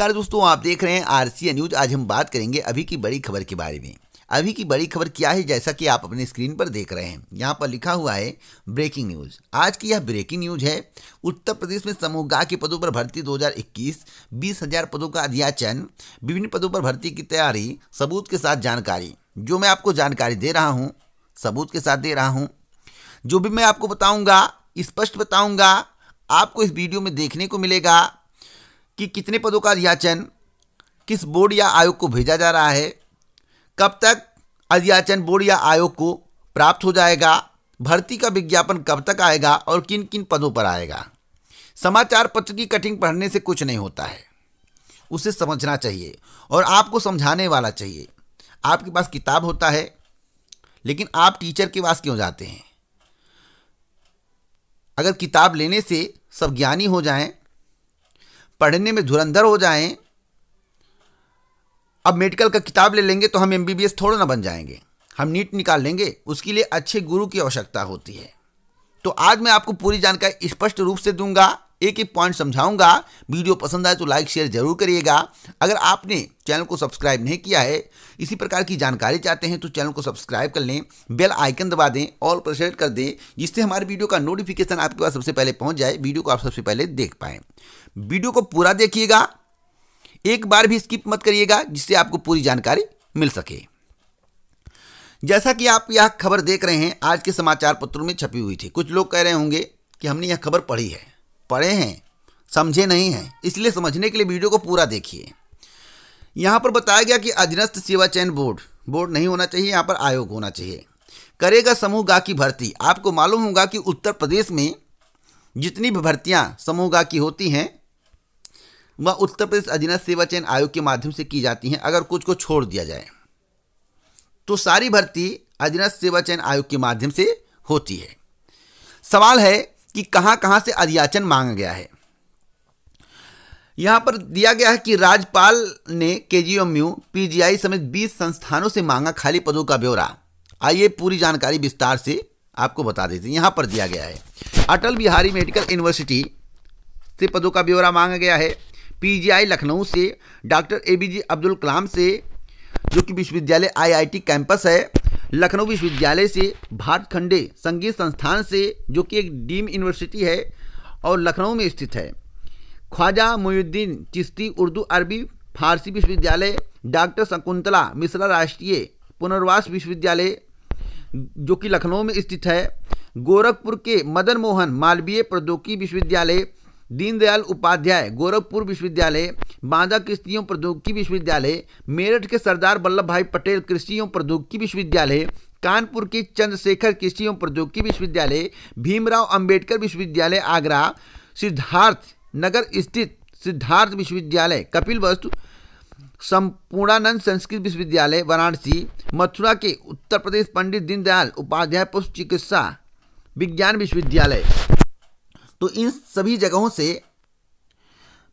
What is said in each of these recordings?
नमस्कार दोस्तों आप देख रहे हैं आरसीए न्यूज आज हम बात करेंगे अभी की बड़ी खबर के बारे में अभी की बड़ी खबर क्या है जैसा कि आप अपने स्क्रीन पर देख रहे हैं यहाँ पर लिखा हुआ है ब्रेकिंग न्यूज आज की यह ब्रेकिंग न्यूज है उत्तर प्रदेश में समूहगाह के पदों पर भर्ती 2021 20000 पदों का अध्याचन विभिन्न पदों पर भर्ती की तैयारी सबूत के साथ जानकारी जो मैं आपको जानकारी दे रहा हूँ सबूत के साथ दे रहा हूँ जो भी मैं आपको बताऊँगा स्पष्ट बताऊँगा आपको इस वीडियो में देखने को मिलेगा कि कितने पदों का अध्याचन किस बोर्ड या आयोग को भेजा जा रहा है कब तक अध्याचन बोर्ड या आयोग को प्राप्त हो जाएगा भर्ती का विज्ञापन कब तक आएगा और किन किन पदों पर आएगा समाचार पत्र की कटिंग पढ़ने से कुछ नहीं होता है उसे समझना चाहिए और आपको समझाने वाला चाहिए आपके पास किताब होता है लेकिन आप टीचर के पास क्यों जाते हैं अगर किताब लेने से सब ज्ञानी हो जाएं पढ़ने में धुरंधर हो जाएं अब मेडिकल का किताब ले लेंगे तो हम एम थोड़ा ना बन जाएंगे हम नीट निकाल लेंगे उसके लिए अच्छे गुरु की आवश्यकता होती है तो आज मैं आपको पूरी जानकारी स्पष्ट रूप से दूंगा एक एक पॉइंट समझाऊंगा वीडियो पसंद आए तो लाइक शेयर जरूर करिएगा अगर आपने चैनल को सब्सक्राइब नहीं किया है इसी प्रकार की जानकारी चाहते हैं तो चैनल को सब्सक्राइब कर लें बेल आइकन दबा दें ऑल पर सेलेक्ट कर दें जिससे हमारे वीडियो का नोटिफिकेशन आपके पास सबसे पहले पहुंच जाए वीडियो को आप सबसे पहले देख पाएँ वीडियो को पूरा देखिएगा एक बार भी स्किप मत करिएगा जिससे आपको पूरी जानकारी मिल सके जैसा कि आप यह खबर देख रहे हैं आज के समाचार पत्रों में छपी हुई थी कुछ लोग कह रहे होंगे कि हमने यह खबर पढ़ी है पढ़े हैं समझे नहीं हैं इसलिए समझने के लिए वीडियो को पूरा देखिए यहाँ पर बताया गया कि अधीनस्थ सेवा चयन बोर्ड बोर्ड नहीं होना चाहिए यहाँ पर आयोग होना चाहिए करेगा समूह गा की भर्ती आपको मालूम होगा कि उत्तर प्रदेश में जितनी भी भर्तियाँ समूह गा की होती हैं वह उत्तर प्रदेश अधीनस्थ सेवा चयन आयोग के माध्यम से की जाती हैं अगर कुछ को छोड़ दिया जाए तो सारी भर्ती अधीनस्थ सेवा चयन आयोग के माध्यम से होती है सवाल है कि कहाँ कहाँ से अधियाचन मांगा गया है यहाँ पर दिया गया है कि राज्यपाल ने K G M U P G I समेत बीस संस्थानों से मांगा खाली पदों का ब्यौरा आइए पूरी जानकारी विस्तार से आपको बता देते हैं यहाँ पर दिया गया है अटल बिहारी मेडिकल यूनिवर्सिटी से पदों का ब्यौरा मांगा गया है पीजीआई लखनऊ से doctor A B J Abdul Kalam से जो कि विश्वविद्यालय आईआईटी कैंपस है लखनऊ विश्वविद्यालय से भारत खंडे संगीत संस्थान से जो कि एक डीम यूनिवर्सिटी है और लखनऊ में स्थित है ख्वाजा मोयुद्दीन चिश्ती उर्दू अरबी फारसी विश्वविद्यालय डॉक्टर शकुंतला मिश्रा राष्ट्रीय पुनर्वास विश्वविद्यालय जो कि लखनऊ में स्थित है गोरखपुर के मदन मोहन मालवीय प्रौद्योगिकी विश्वविद्यालय दीनदयाल उपाध्याय गोरखपुर विश्वविद्यालय बांदा कृषि एवं प्रौद्योगिकी विश्वविद्यालय मेरठ के सरदार वल्लभ भाई पटेल कृषि एवं प्रौद्योगिकी विश्वविद्यालय कानपुर के चंद्रशेखर कृषि एवं प्रौद्योगिकी विश्वविद्यालय भीमराव अंबेडकर विश्वविद्यालय आगरा सिद्धार्थ नगर स्थित सिद्धार्थ विश्वविद्यालय कपिल वस्तु संपूर्णानंद संस्कृत विश्वविद्यालय वाराणसी मथुरा के उत्तर प्रदेश पंडित दीनदयाल उपाध्याय पुष्प चिकित्सा विज्ञान विश्वविद्यालय तो इन सभी जगहों से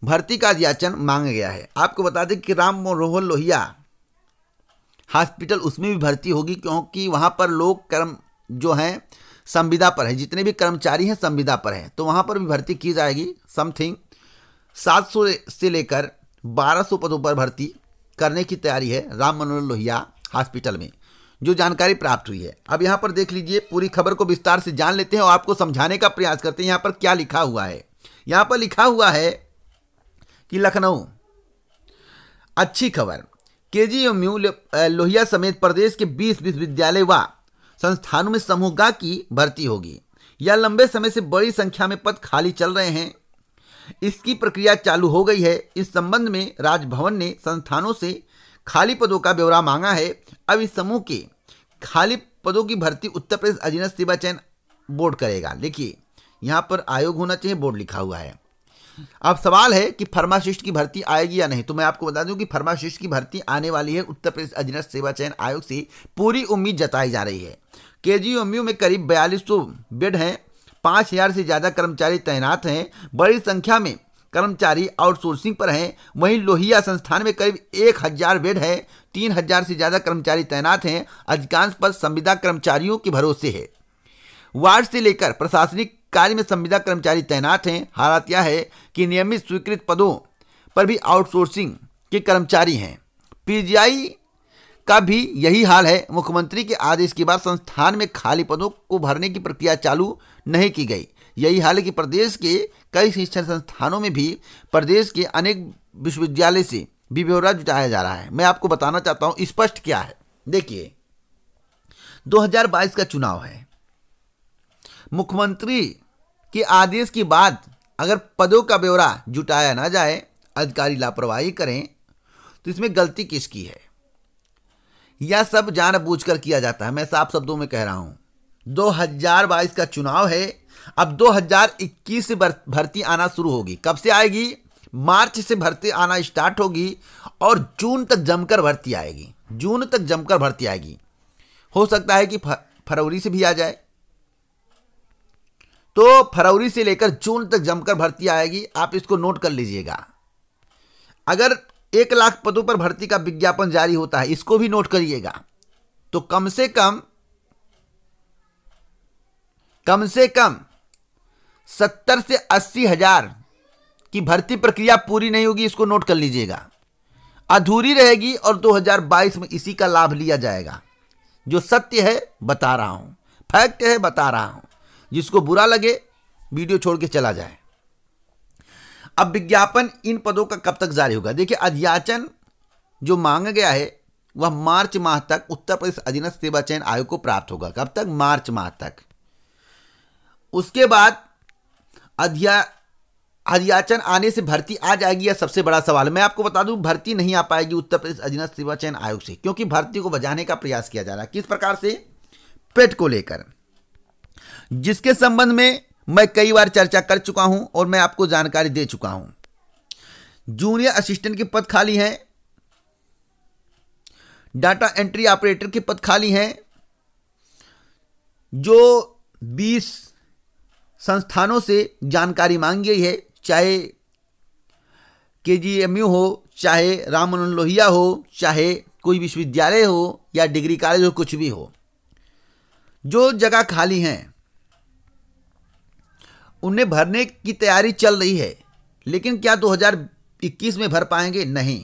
भर्ती का याचन मांगा गया है आपको बता दें कि राम मनोहर लोहिया हॉस्पिटल उसमें भी भर्ती होगी क्योंकि वहाँ पर लोग कर्म जो हैं संविदा पर हैं जितने भी कर्मचारी हैं संविदा पर हैं तो वहाँ पर भी भर्ती की जाएगी समथिंग 700 से लेकर 1200 पदों पर भर्ती करने की तैयारी है राम मनोहर लोहिया हॉस्पिटल में जो जानकारी प्राप्त हुई है अब यहाँ पर देख लीजिए पूरी खबर को विस्तार से जान लेते हैं और आपको समझाने का प्रयास करते हैं यहाँ पर क्या लिखा हुआ है यहाँ पर लिखा हुआ है कि लखनऊ अच्छी खबर केजी एमयू लोहिया समेत प्रदेश के 20 विश्वविद्यालय व संस्थानों में समूह गा की भर्ती होगी यह लंबे समय से बड़ी संख्या में पद खाली चल रहे हैं इसकी प्रक्रिया चालू हो गई है इस संबंध में राजभवन ने संस्थानों से खाली पदों का ब्यौरा मांगा है अब इस समूह के खाली पदों की भर्ती उत्तर प्रदेश अधीनस्थ सेवा चयन बोर्ड करेगा देखिए यहाँ पर आयोग होना चाहिए बोर्ड लिखा हुआ है अब सवाल है कि फार्मासिस्ट की भर्ती आएगी या नहीं तो मैं आपको बता दूं कि फार्मासिस्ट की भर्ती आने वाली है उत्तर प्रदेश अधीनस्थ सेवा चयन आयोग से पूरी उम्मीद जताई जा रही है के में करीब बयालीस बेड हैं पाँच हज़ार से ज़्यादा कर्मचारी तैनात हैं बड़ी संख्या में कर्मचारी आउटसोर्सिंग पर हैं वहीं लोहिया संस्थान में करीब एक हज़ार बेड है तीन हज़ार से ज़्यादा कर्मचारी तैनात हैं अधिकांश पर संविदा कर्मचारियों के भरोसे है वार्ड से लेकर प्रशासनिक कार्य में संविदा कर्मचारी तैनात हैं हालात यह है कि नियमित स्वीकृत पदों पर भी आउटसोर्सिंग के कर्मचारी हैं पीजीआई का भी यही हाल है मुख्यमंत्री के आदेश के बाद संस्थान में खाली पदों को भरने की प्रक्रिया चालू नहीं की गई यही हाल है कि प्रदेश के कई शिक्षण संस्थानों में भी प्रदेश के अनेक विश्वविद्यालय से भी ब्यौरा जुटाया जा रहा है मैं आपको बताना चाहता हूँ स्पष्ट क्या है देखिए 2022 का चुनाव है मुख्यमंत्री के आदेश के बाद अगर पदों का ब्यौरा जुटाया ना जाए अधिकारी लापरवाही करें तो इसमें गलती किसकी है यह सब जानबूझकर किया जाता है मैं साफ शब्दों में कह रहा हूं 2022 का चुनाव है अब 2021 से भर्ती आना शुरू होगी कब से आएगी मार्च से भर्ती आना स्टार्ट होगी और जून तक जमकर भर्ती आएगी जून तक जमकर भर्ती आएगी हो सकता है कि फरवरी से भी आ जाए तो फरवरी से लेकर जून तक जमकर भर्ती आएगी आप इसको नोट कर लीजिएगा अगर एक लाख पदों पर भर्ती का विज्ञापन जारी होता है इसको भी नोट करिएगा तो कम से कम कम से कम सत्तर से अस्सी हजार की भर्ती प्रक्रिया पूरी नहीं होगी इसको नोट कर लीजिएगा अधूरी रहेगी और 2022 में इसी का लाभ लिया जाएगा जो सत्य है बता रहा हूं फैक्ट है बता रहा हूं जिसको बुरा लगे वीडियो छोड़ के चला जाए अब विज्ञापन इन पदों का कब तक जारी होगा देखिए अध्याचन जो मांगा गया है वह मार्च माह तक उत्तर प्रदेश अधीनस्थ सेवा चयन आयोग को प्राप्त होगा कब तक मार्च माह तक उसके बाद अध्या अध्याचन आने से भर्ती आ जाएगी यह सबसे बड़ा सवाल मैं आपको बता दूं भर्ती नहीं आ पाएगी उत्तर प्रदेश अधीनस्थ सेवा चयन आयोग से क्योंकि भर्ती को बजाने का प्रयास किया जा रहा है किस प्रकार से पेट को लेकर जिसके संबंध में मैं कई बार चर्चा कर चुका हूं और मैं आपको जानकारी दे चुका हूं जूनियर असिस्टेंट के पद खाली हैं डाटा एंट्री ऑपरेटर के पद खाली हैं जो 20 संस्थानों से जानकारी मांगी गई है चाहे के जी एम यू हो चाहे राम मनोहर लोहिया हो चाहे कोई विश्वविद्यालय हो या डिग्री कॉलेज हो कुछ भी हो जो जगह खाली हैं उन्हें भरने की तैयारी चल रही है लेकिन क्या 2021 में भर पाएंगे नहीं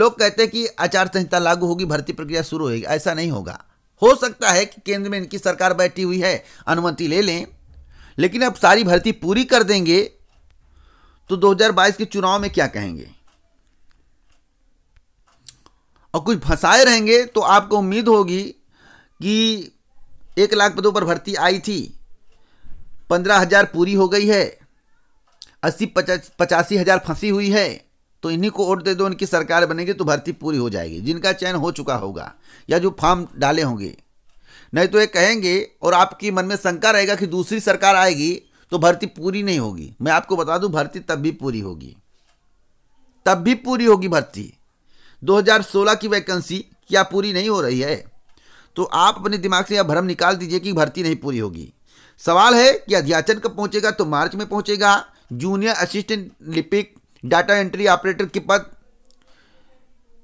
लोग कहते हैं कि आचार संहिता लागू होगी भर्ती प्रक्रिया शुरू होगी ऐसा नहीं होगा हो सकता है कि केंद्र में इनकी सरकार बैठी हुई है अनुमति ले लें लेकिन अब सारी भर्ती पूरी कर देंगे तो 2022 के चुनाव में क्या कहेंगे और कुछ फंसाए रहेंगे तो आपको उम्मीद होगी कि एक लाख पदों पर भर्ती आई थी पंद्रह हज़ार पूरी हो गई है अस्सी पचास पचासी हज़ार फंसी हुई है तो इन्हीं को वोट दे दो इनकी सरकार बनेगी तो भर्ती पूरी हो जाएगी जिनका चयन हो चुका होगा या जो फॉर्म डाले होंगे नहीं तो ये कहेंगे और आपके मन में शंका रहेगा कि दूसरी सरकार आएगी तो भर्ती पूरी नहीं होगी मैं आपको बता दूं भर्ती तब भी पूरी होगी तब भी पूरी होगी भर्ती 2016 की वैकेंसी क्या पूरी नहीं हो रही है तो आप अपने दिमाग से यह भ्रम निकाल दीजिए कि भर्ती नहीं पूरी होगी सवाल है कि अध्याचन कब पहुंचेगा तो मार्च में पहुंचेगा जूनियर असिस्टेंट लिपिक डाटा एंट्री ऑपरेटर के पद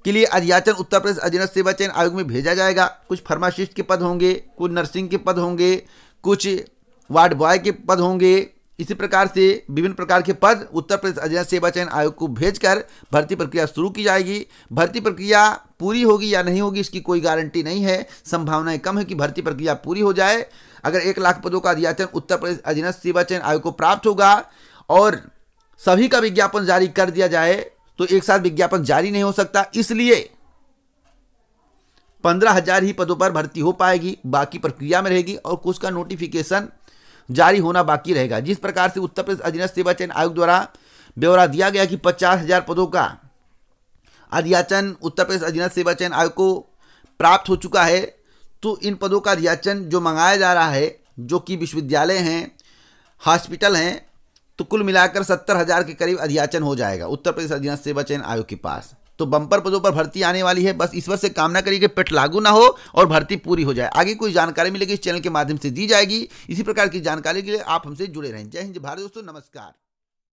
के लिए अध्याचन उत्तर प्रदेश अधीनस्थ सेवा चयन आयोग में भेजा जाएगा कुछ फार्मासिस्ट के पद होंगे कुछ नर्सिंग के पद होंगे कुछ वार्ड बॉय के पद होंगे इसी प्रकार से विभिन्न प्रकार के पद उत्तर प्रदेश अध्ययन सेवा चयन आयोग को भेजकर भर्ती प्रक्रिया शुरू की जाएगी भर्ती प्रक्रिया पूरी होगी या नहीं होगी इसकी कोई गारंटी नहीं है संभावनाएं कम है कि भर्ती प्रक्रिया पूरी हो जाए अगर एक लाख पदों का अध्याचन उत्तर प्रदेश अधीनस्थ सेवा चयन आयोग को प्राप्त होगा और सभी का विज्ञापन जारी कर दिया जाए तो एक साथ विज्ञापन जारी नहीं हो सकता इसलिए पंद्रह हजार ही पदों पर भर्ती हो पाएगी बाकी प्रक्रिया में रहेगी और कुछ का नोटिफिकेशन जारी होना बाकी रहेगा जिस प्रकार से उत्तर प्रदेश अधीनस्थ सेवा चयन आयोग द्वारा ब्यौरा दिया गया कि पचास हजार पदों का अध्याचन उत्तर प्रदेश अधीनस्थ सेवा चयन आयोग को प्राप्त हो चुका है तो इन पदों का अध्याचन जो मंगाया जा रहा है जो कि विश्वविद्यालय हैं हॉस्पिटल हैं तो कुल मिलाकर सत्तर हज़ार के करीब अध्याचन हो जाएगा उत्तर प्रदेश अधीनस्थ सेवा चयन आयोग के पास तो बंपर पदों पर भर्ती आने वाली है बस ईश्वर से कामना करिए कि पेट लागू ना हो और भर्ती पूरी हो जाए आगे कोई जानकारी मिलेगी इस चैनल के माध्यम से दी जाएगी इसी प्रकार की जानकारी के लिए आप हमसे जुड़े रहें जय हिंद भारत दोस्तों नमस्कार